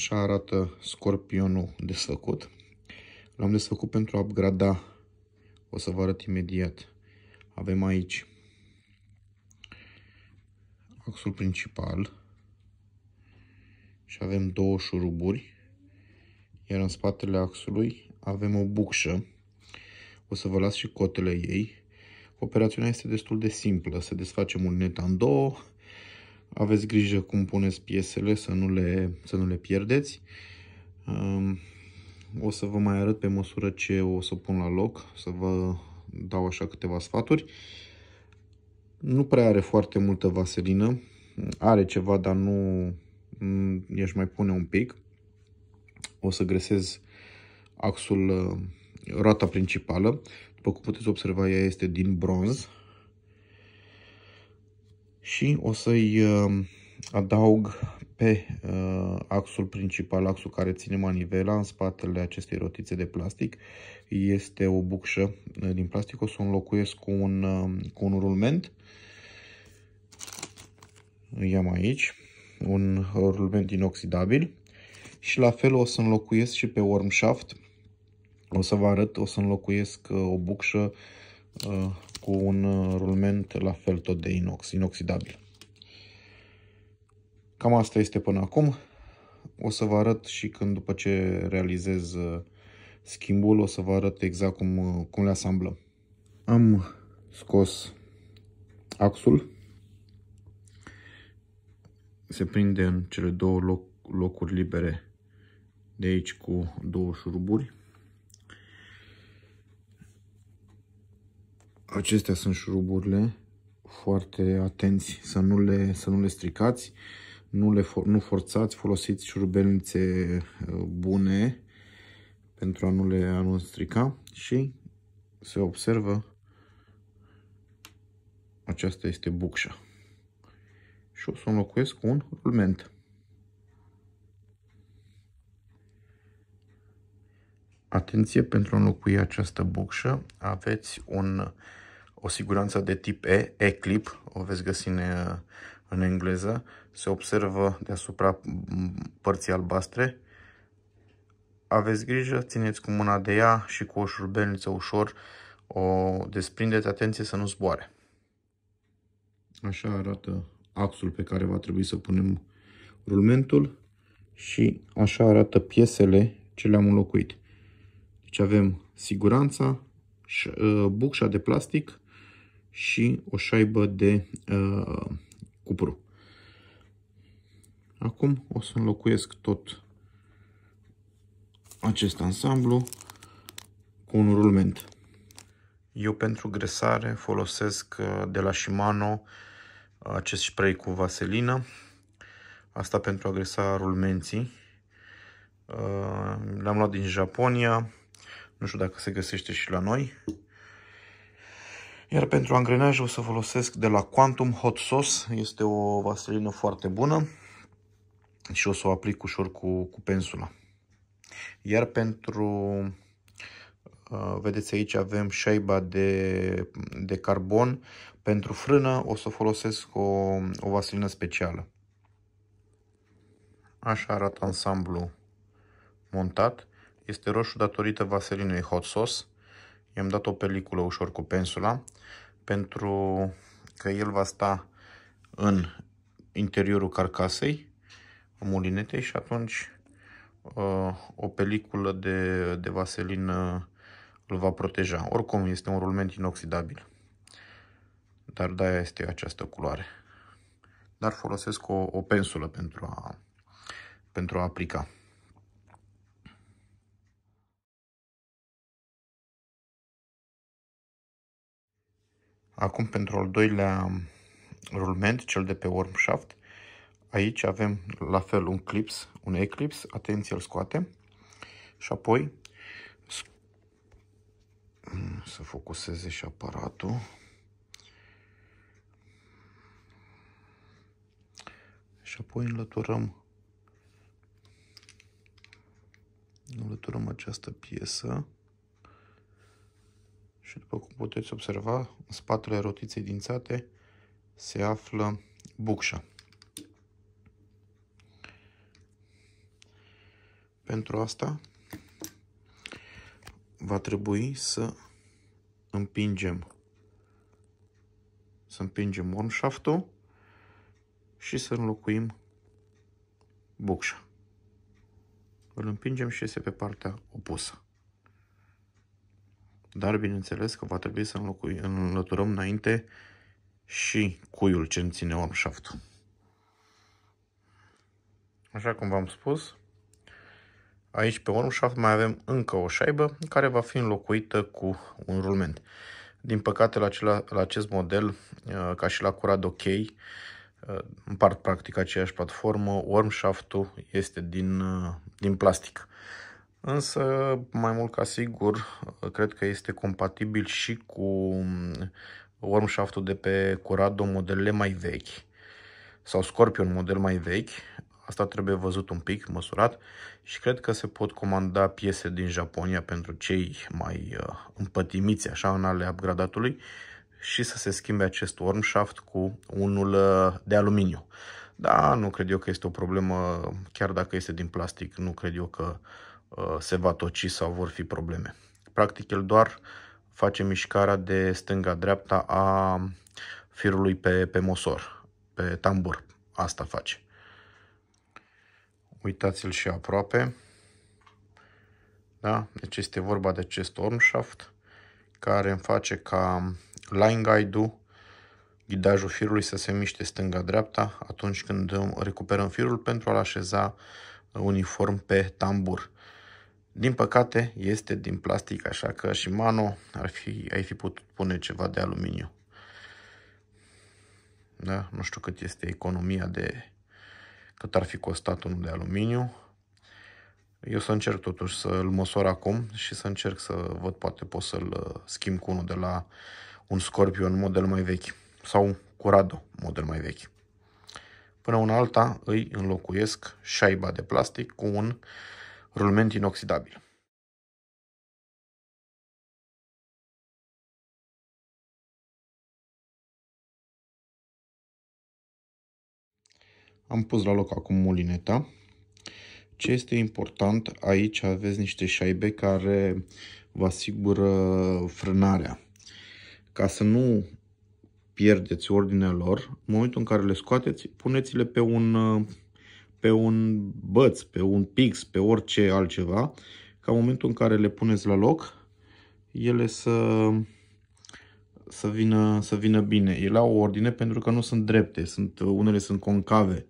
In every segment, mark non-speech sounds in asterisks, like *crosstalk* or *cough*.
Așa arată scorpionul desfăcut. L-am desfăcut pentru a upgrada. O să vă arăt imediat. Avem aici axul principal și avem două șuruburi. Iar în spatele axului avem o bucșă. O să vă las și cotele ei. Operațiunea este destul de simplă. Să desfacem un net în două, aveți grijă cum puneți piesele, să nu le, să nu le pierdeți. Um, o să vă mai arăt pe măsură ce o să pun la loc, să vă dau așa câteva sfaturi. Nu prea are foarte multă vaselină, are ceva, dar nu i-aș mai pune un pic. O să gresez axul, uh, roata principală. După cum puteți observa, ea este din bronz, și o să-i uh, adaug pe uh, axul principal, axul care ține manivela, în spatele acestei rotițe de plastic, este o bucșă uh, din plastic, o să o înlocuiesc cu un, cu un rulment. Iam aici un rulment inoxidabil și la fel o să înlocuiesc și pe wormshaft. O să vă arăt, o să înlocuiesc o bucșă Uh, cu un uh, rulment la fel tot de inox, inoxidabil. Cam asta este până acum. O să vă arăt și când după ce realizez uh, schimbul, o să vă arăt exact cum, cum le asamblăm. Am scos axul. Se prinde în cele două loc, locuri libere de aici cu două șuruburi. acestea sunt șuruburile, foarte atenți să nu le, să nu le stricați, nu, le for, nu forțați, folosiți șurubelnițe uh, bune pentru a nu le a nu strica și se observă aceasta este bucșa și o să înlocuiesc cu un rulment. Atenție pentru a înlocui această bucșă, aveți un o siguranță de tip E, E-clip, o veți găsi în, uh, în engleză, se observă deasupra părții albastre. Aveți grijă, țineți cu mâna de ea și cu o șurbelniță ușor, o desprindeți, atenție să nu zboare. Așa arată axul pe care va trebui să punem rulmentul și așa arată piesele ce le-am înlocuit. Deci avem siguranța, uh, bucșa de plastic, și o șaibă de uh, cupru. Acum o să înlocuiesc tot acest ansamblu cu un rulment. Eu pentru gresare folosesc uh, de la Shimano uh, acest spray cu vaselină. Asta pentru a gresa rulmenții. Uh, L-am luat din Japonia. Nu știu dacă se găsește și la noi. Iar pentru angrenaj o să folosesc de la Quantum Hot Sauce, este o vaselină foarte bună și o să o aplic ușor cu, cu pensula. Iar pentru, uh, vedeți aici avem șaiba de, de carbon, pentru frână o să folosesc o, o vaselină specială. Așa arată ansamblu montat. Este roșu datorită vaselinei hot sauce. I-am dat o peliculă ușor cu pensula pentru că el va sta în interiorul carcasei mulinetei și atunci uh, o peliculă de, de vaselină uh, îl va proteja. Oricum este un rulment inoxidabil. Dar de aia este această culoare. Dar folosesc o, o pensulă pentru a, pentru a aplica. Acum pentru al doilea rulment, cel de pe worm shaft, aici avem la fel un clips, un eclips, atenție îl scoate. și apoi mm, să focuseze și aparatul. Și apoi înlăturăm înlăturăm această piesă și după cum puteți observa, în spatele rotiței dințate se află bucșa. Pentru asta va trebui să împingem să împingem mornshaft-ul și să înlocuim bucșa. Îl împingem și este pe partea opusă dar bineînțeles că va trebui să înlocui, înlăturăm înainte și cuiul ce îmi ține ul Așa cum v-am spus, aici pe ormșaft mai avem încă o șaibă care va fi înlocuită cu un rulment. Din păcate la, acela, la acest model, uh, ca și la curat OK, uh, part practic aceeași platformă, ormșaftul este din, uh, din plastic. Însă, mai mult ca sigur, cred că este compatibil și cu mm, wormshaft-ul de pe curado modelele mai vechi sau Scorpion, model mai vechi. Asta trebuie văzut un pic, măsurat și cred că se pot comanda piese din Japonia pentru cei mai uh, împătimiți, așa, în ale upgradatului și să se schimbe acest wormshaft cu unul uh, de aluminiu. Da, nu cred eu că este o problemă, chiar dacă este din plastic, nu cred eu că Uh, se va toci sau vor fi probleme. Practic, el doar face mișcarea de stânga-dreapta a firului pe, pe mosor, pe tambur. Asta face. Uitați-l și aproape. Da? Deci este vorba de acest ormshaft care îmi face ca line guide-ul, ghidajul firului să se miște stânga-dreapta atunci când recuperăm firul pentru a-l așeza uniform pe tambur. Din păcate, este din plastic, așa că și mano ar fi, ai fi putut pune ceva de aluminiu. Da? Nu știu cât este economia de... cât ar fi costat unul de aluminiu. Eu să încerc totuși să-l măsor acum și să încerc să văd, poate pot să-l uh, schimb cu unul de la un Scorpion model mai vechi sau cu Rado model mai vechi. Până una alta îi înlocuiesc șaiba de plastic cu un Rulment inoxidabil. Am pus la loc acum mulineta. Ce este important, aici aveți niște șaibe care vă asigură frânarea. Ca să nu pierdeți ordinea lor, în momentul în care le scoateți, puneți-le pe un pe un băț, pe un pix, pe orice altceva, ca în momentul în care le puneți la loc, ele să, să, vină, să vină bine. Ele au ordine pentru că nu sunt drepte, sunt, unele sunt concave.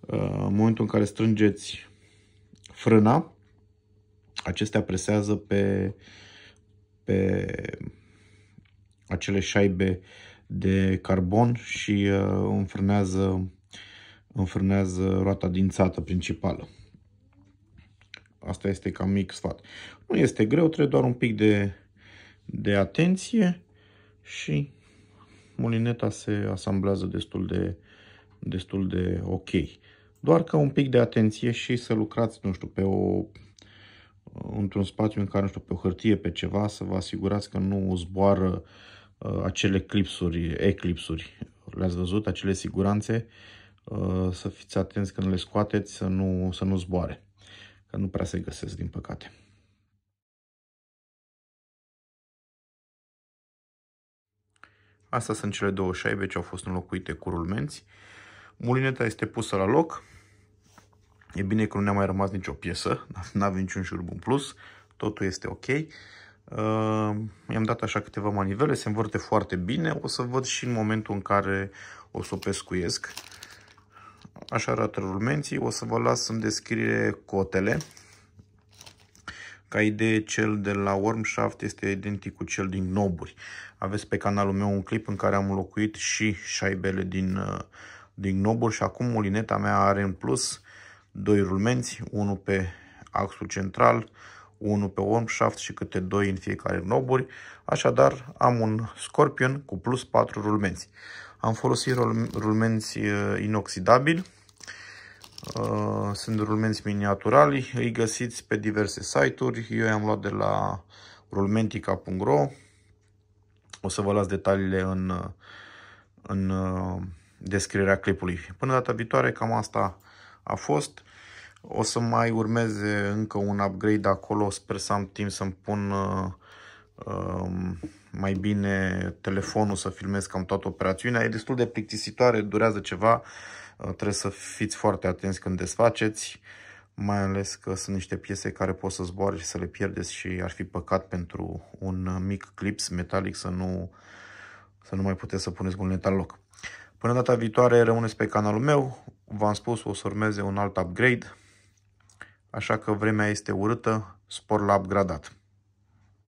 Uh, în momentul în care strângeți frâna, acestea presează pe, pe acele șaibe de carbon și uh, înfrânează înfrânează roata din țată principală. Asta este cam mic sfat. Nu este greu, trebuie doar un pic de, de atenție și mulineta se asamblează destul de, destul de ok. Doar că un pic de atenție și să lucrați, nu știu, pe o într-un spațiu în care, nu știu, pe o hârtie, pe ceva, să vă asigurați că nu zboară uh, acele clipsuri, eclipsuri. Le-ați văzut, acele siguranțe Uh, să fiți atenți când le scoateți să nu, să nu zboare, că nu prea se găsesc din păcate. Astea sunt cele două șaibe ce au fost înlocuite cu rulmenți. Mulineta este pusă la loc. E bine că nu ne-a mai rămas nicio piesă, *laughs* n-a avem niciun șurub în plus, totul este ok. Uh, I-am dat așa câteva manivele, se învârte foarte bine. O să văd și în momentul în care o să o pescuiesc. Așa arată rulmenții. O să vă las în descriere cotele. Ca idee, cel de la Wormshaft este identic cu cel din Noburi. Aveți pe canalul meu un clip în care am locuit și șaibele din, uh, din Noburi și acum mulineta mea are în plus doi rulmenți, unul pe axul central, unul pe Wormshaft și câte doi în fiecare Noburi. Așadar, am un Scorpion cu plus 4 rulmenți. Am folosit rulmenți uh, inoxidabili. Uh, sunt rulmenți miniaturali, îi găsiți pe diverse site-uri. Eu i-am luat de la rulmentica.ro O să vă las detaliile în, uh, în descrierea clipului. Până data viitoare, cam asta a fost. O să mai urmeze încă un upgrade acolo, sper să am timp să-mi pun uh, mai bine telefonul să filmez cam toată operațiunea. E destul de plictisitoare, durează ceva, uh, trebuie să fiți foarte atenți când desfaceți, mai ales că sunt niște piese care pot să zboare și să le pierdeți și ar fi păcat pentru un mic clips metalic să nu, să nu mai puteți să puneți guletă în loc. Până data viitoare rămâneți pe canalul meu, v-am spus o să urmeze un alt upgrade, așa că vremea este urâtă, spor la upgradat.